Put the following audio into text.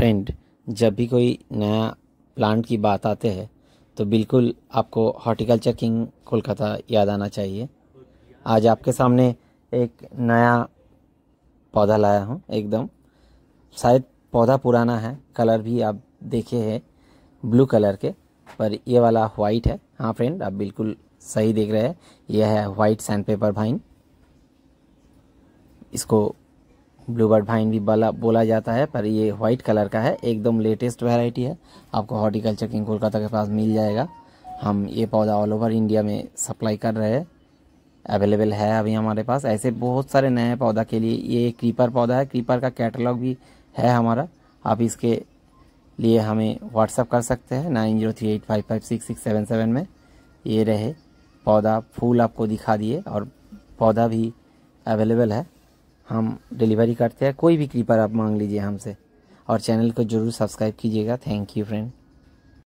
friend जब भी कोई नया प्लांट की बात आते हैं तो बिल्कुल आपको हॉर्टिकल्चर किंग कोलकाता याद आना चाहिए आज आपके सामने एक नया पौधा लाया हूँ एकदम शायद पौधा पुराना है कलर भी आप देखे हैं ब्लू कलर के पर ये वाला वाइट है हाँ फ्रेंड आप बिल्कुल सही देख रहे हैं यह है वाइट सैंड पेपर भाइन इसको ब्लू बर्ड भाइन भी बोला बोला जाता है पर ये व्हाइट कलर का है एकदम लेटेस्ट वेराइटी है आपको हॉर्टिकल्चर किंग कोलकाता के पास मिल जाएगा हम ये पौधा ऑल ओवर इंडिया में सप्लाई कर रहे हैं अवेलेबल है अभी हमारे पास ऐसे बहुत सारे नए पौधा के लिए ये क्रीपर पौधा है क्रीपर का कैटलॉग भी है हमारा आप इसके लिए हमें व्हाट्सअप कर सकते हैं nine zero three eight five five six six seven seven में ये रहे पौधा फूल आपको दिखा दिए और पौधा भी अवेलेबल है हम डिलीवरी करते हैं कोई भी क्रीपर आप मांग लीजिए हमसे और चैनल को ज़रूर सब्सक्राइब कीजिएगा थैंक यू फ्रेंड